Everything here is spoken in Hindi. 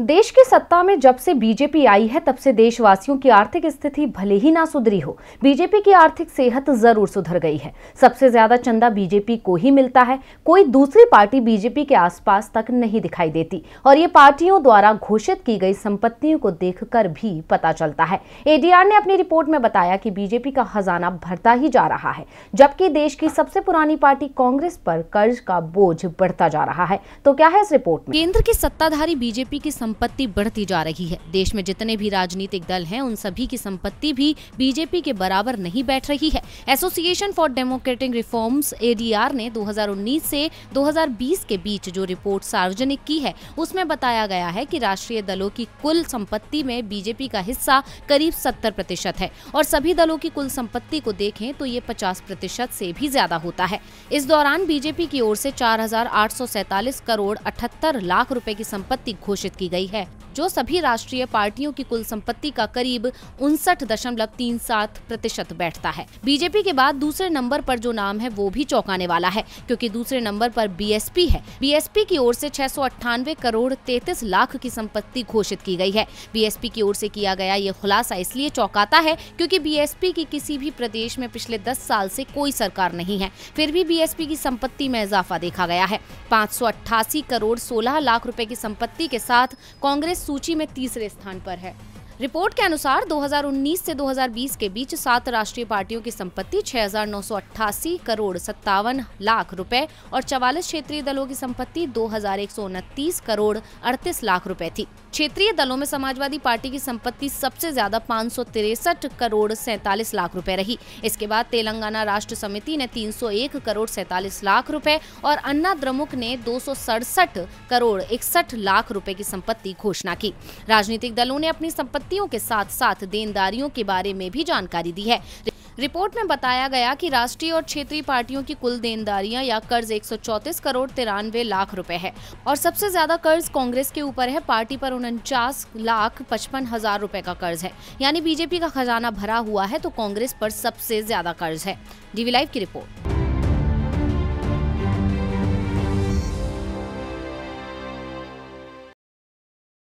देश की सत्ता में जब से बीजेपी आई है तब से देशवासियों की आर्थिक स्थिति भले ही ना सुधरी हो बीजेपी की आर्थिक सेहत जरूर सुधर गई है सबसे ज्यादा चंदा बीजेपी को ही मिलता है कोई दूसरी पार्टी बीजेपी के आसपास तक नहीं दिखाई देती और ये पार्टियों द्वारा घोषित की गई संपत्तियों को देख भी पता चलता है एडीआर ने अपनी रिपोर्ट में बताया की बीजेपी का खजाना भरता ही जा रहा है जबकि देश की सबसे पुरानी पार्टी कांग्रेस पर कर्ज का बोझ बढ़ता जा रहा है तो क्या है इस रिपोर्ट में केंद्र की सत्ताधारी बीजेपी की संपत्ति बढ़ती जा रही है देश में जितने भी राजनीतिक दल हैं उन सभी की संपत्ति भी बीजेपी के बराबर नहीं बैठ रही है association for democratic reforms ADR ने 2019 से 2020 के बीच जो रिपोर्ट सार्वजनिक की है उसमें बताया गया है कि राष्ट्रीय दलों की कुल संपत्ति में बीजेपी का हिस्सा करीब सत्तर प्रतिशत है और सभी दलों की कुल संपत्ति को देखें तो ये पचास प्रतिशत से भी ज्यादा होता है इस दौरान बीजेपी की ओर से चार करोड़ अठहत्तर लाख रुपए की संपत्ति घोषित की गई गई है जो सभी राष्ट्रीय पार्टियों की कुल संपत्ति का करीब उनसठ दशमलव तीन सात प्रतिशत बैठता है बीजेपी के बाद दूसरे नंबर पर जो नाम है वो भी चौंकाने वाला है क्योंकि दूसरे नंबर पर बीएसपी है बीएसपी की ओर से छह करोड़ तैतीस लाख की संपत्ति घोषित की गई है बीएसपी की ओर से किया गया ये खुलासा इसलिए चौंकाता है क्योंकि बीएसपी की किसी भी प्रदेश में पिछले दस साल से कोई सरकार नहीं है फिर भी बीएसपी की संपत्ति में इजाफा देखा गया है पाँच करोड़ सोलह लाख रूपए की संपत्ति के साथ कांग्रेस सूची में तीसरे स्थान पर है रिपोर्ट के अनुसार 2019 से 2020 के बीच सात राष्ट्रीय पार्टियों की संपत्ति 6,988 करोड़ सत्तावन लाख रुपए और चवालीस क्षेत्रीय दलों की संपत्ति दो करोड़ अड़तीस लाख रुपए थी क्षेत्रीय दलों में समाजवादी पार्टी की संपत्ति सबसे ज्यादा पाँच करोड़ सैतालीस लाख रुपए रही इसके बाद तेलंगाना राष्ट्र समिति ने 301 करोड़ सैतालीस लाख रुपए और अन्ना द्रमुक ने दो करोड़ इकसठ लाख रुपए की संपत्ति घोषणा की राजनीतिक दलों ने अपनी संपत्ति नियुक्तियों के साथ साथ देनदारियों के बारे में भी जानकारी दी है रिपोर्ट में बताया गया कि राष्ट्रीय और क्षेत्रीय पार्टियों की कुल देनदारियां या कर्ज एक करोड़ तिरानवे लाख रुपए है और सबसे ज्यादा कर्ज कांग्रेस के ऊपर है पार्टी पर उनचास लाख पचपन हजार रूपए का कर्ज है यानी बीजेपी का खजाना भरा हुआ है तो कांग्रेस पर सबसे ज्यादा कर्ज है डीवी लाइव की रिपोर्ट